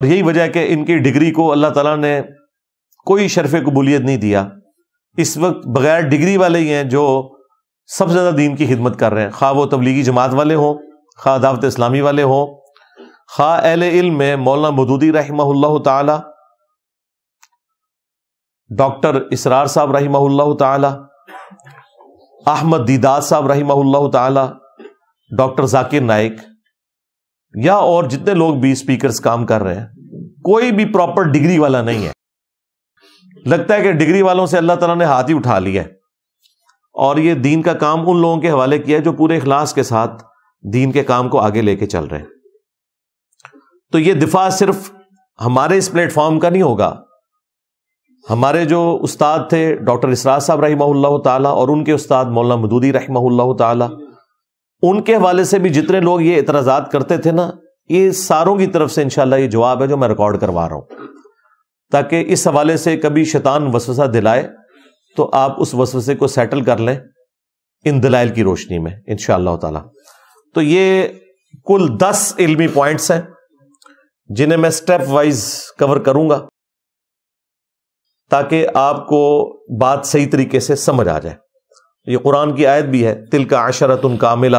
तो यही वजह है कि इनकी डिग्री को अल्लाह तला ने कोई शरफ कबूलियत नहीं दिया इस वक्त बगैर डिग्री वाले ही हैं जो सबसे ज़्यादा दीन की खिदमत कर रहे हैं खा वो तबलीगी जमात वाले हों खा दावत इस्लामी वाले हों खा एल इल में मौलाना मदूदी रही तॉक्टर इसरार साहब रही तहमद दीदार साहब रही तॉक्टर जाकिर नाइक या और जितने लोग भी स्पीकर्स काम कर रहे हैं कोई भी प्रॉपर डिग्री वाला नहीं है लगता है कि डिग्री वालों से अल्लाह तला ने हाथ ही उठा लिया और ये दीन का काम उन लोगों के हवाले किया है जो पूरे इखलास के साथ दीन के काम को आगे लेके चल रहे हैं तो ये दिफा सिर्फ हमारे इस प्लेटफॉर्म का नहीं होगा हमारे जो उस्ताद थे डॉक्टर इसराज साहब रही और उनके उस्ताद मौलाना मदूदी रही उनके हवाले से भी जितने लोग ये इतराजात करते थे ना ये सारों की तरफ से इंशाला ये जवाब है जो मैं रिकॉर्ड करवा रहा हूं ताकि इस हवाले से कभी शैतान वसवसा दिलाए तो आप उस वसवसे को सेटल कर लें इन दलाइल की रोशनी में इंशाला ताला तो ये कुल दस इलमी पॉइंट्स हैं जिन्हें मैं स्टेप वाइज कवर करूंगा ताकि आपको बात सही तरीके से समझ आ जाए ये कुरान की आयत भी है तिल का आशरत उनका कामिला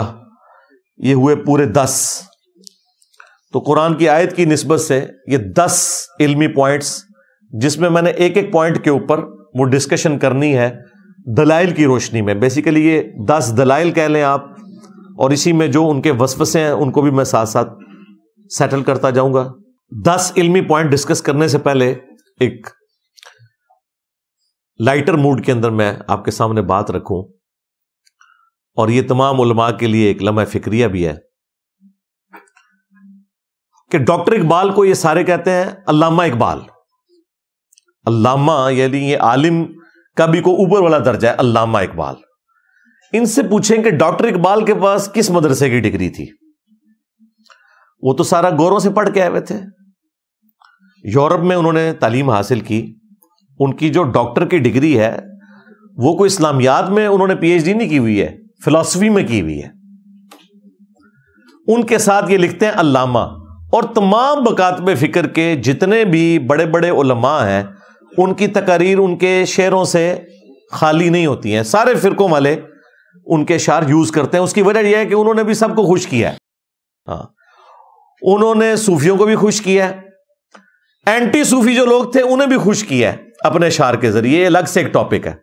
ये हुए पूरे दस तो कुरान की आयत की नस्बत से ये दस इलमी पॉइंट्स जिसमें मैंने एक एक पॉइंट के ऊपर वो डिस्कशन करनी है दलाइल की रोशनी में बेसिकली ये दस दलाइल कह लें आप और इसी में जो उनके वसवसे हैं उनको भी मैं साथ साथ सेटल करता जाऊंगा दस इलमी पॉइंट डिस्कस करने से पहले एक लाइटर मूड के अंदर मैं आपके सामने बात रखूं और ये तमाम उलमा के लिए एक लम्हा फिक्रिया भी है कि डॉक्टर इकबाल को ये सारे कहते हैं अल्लामा इकबाल अल्लामा यानी ये आलिम का भी को ऊपर वाला दर्जा है अल्लामा इकबाल इनसे पूछें कि डॉक्टर इकबाल के पास किस मदरसे की डिग्री थी वो तो सारा गौरों से पढ़ के आए हुए थे यूरोप में उन्होंने तालीम हासिल की उनकी जो डॉक्टर की डिग्री है वो कोई इस्लामियात में उन्होंने पीएचडी नहीं की हुई है फिलासफी में की हुई है उनके साथ ये लिखते हैं अल्लामा और तमाम बकातब फ़िक्र के जितने भी बड़े बड़े उलमा हैं उनकी तकारीर उनके शेरों से खाली नहीं होती हैं सारे फ़िरकों वाले उनके शार यूज़ करते हैं उसकी वजह यह है कि उन्होंने भी सबको खुश किया है हाँ उन्होंने सूफियों को भी खुश किया है एंटी सूफी जो लोग थे उन्हें भी खुश किया है अपने शार के जरिए अलग से एक टॉपिक है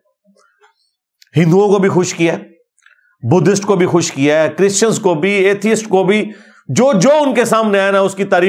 हिंदुओं को भी खुश किया है बुद्धिस्ट को भी खुश किया है क्रिश्चियंस को भी एथियस्ट को भी जो जो उनके सामने आया ना उसकी तारीफ